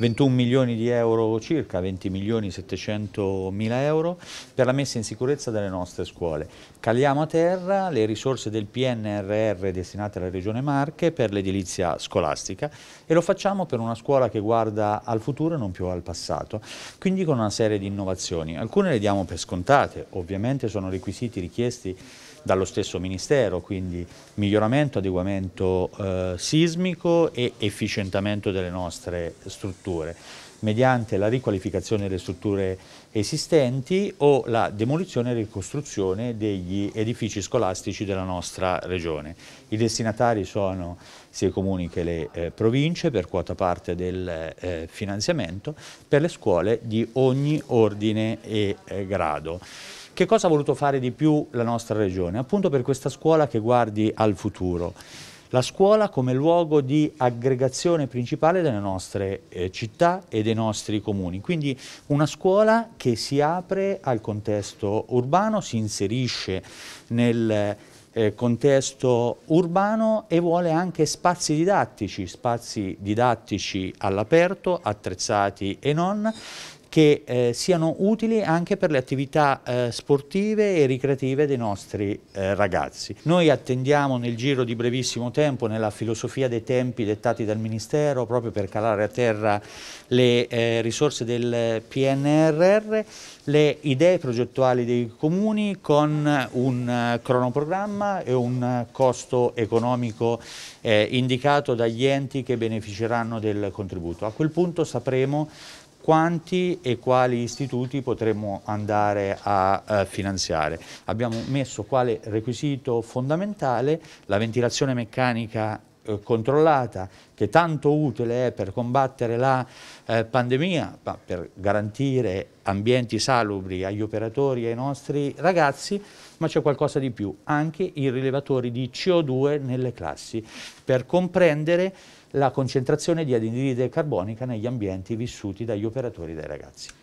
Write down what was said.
21 milioni di euro circa, 20 milioni 700 mila euro per la messa in sicurezza delle nostre scuole. Caliamo a terra le risorse del PNRR destinate alla Regione Marche per l'edilizia scolastica e lo facciamo per una scuola che guarda al futuro e non più al passato, quindi con una serie di innovazioni. Alcune le diamo per scontate, ovviamente sono requisiti richiesti dallo stesso Ministero, quindi miglioramento, adeguamento eh, sismico e efficientamento delle nostre strutture strutture mediante la riqualificazione delle strutture esistenti o la demolizione e ricostruzione degli edifici scolastici della nostra regione. I destinatari sono sia i comuni che le eh, province per quota parte del eh, finanziamento per le scuole di ogni ordine e eh, grado. Che cosa ha voluto fare di più la nostra regione? Appunto per questa scuola che guardi al futuro la scuola come luogo di aggregazione principale delle nostre eh, città e dei nostri comuni. Quindi una scuola che si apre al contesto urbano, si inserisce nel eh, contesto urbano e vuole anche spazi didattici, spazi didattici all'aperto, attrezzati e non, che eh, siano utili anche per le attività eh, sportive e ricreative dei nostri eh, ragazzi. Noi attendiamo nel giro di brevissimo tempo, nella filosofia dei tempi dettati dal Ministero, proprio per calare a terra le eh, risorse del PNRR, le idee progettuali dei comuni con un eh, cronoprogramma e un costo economico eh, indicato dagli enti che beneficeranno del contributo. A quel punto sapremo quanti e quali istituti potremmo andare a, a eh, finanziare. Abbiamo messo quale requisito fondamentale la ventilazione meccanica eh, controllata che tanto utile è per combattere la eh, pandemia, ma per garantire ambienti salubri agli operatori e ai nostri ragazzi, ma c'è qualcosa di più, anche i rilevatori di CO2 nelle classi, per comprendere la concentrazione di anidride carbonica negli ambienti vissuti dagli operatori e dai ragazzi.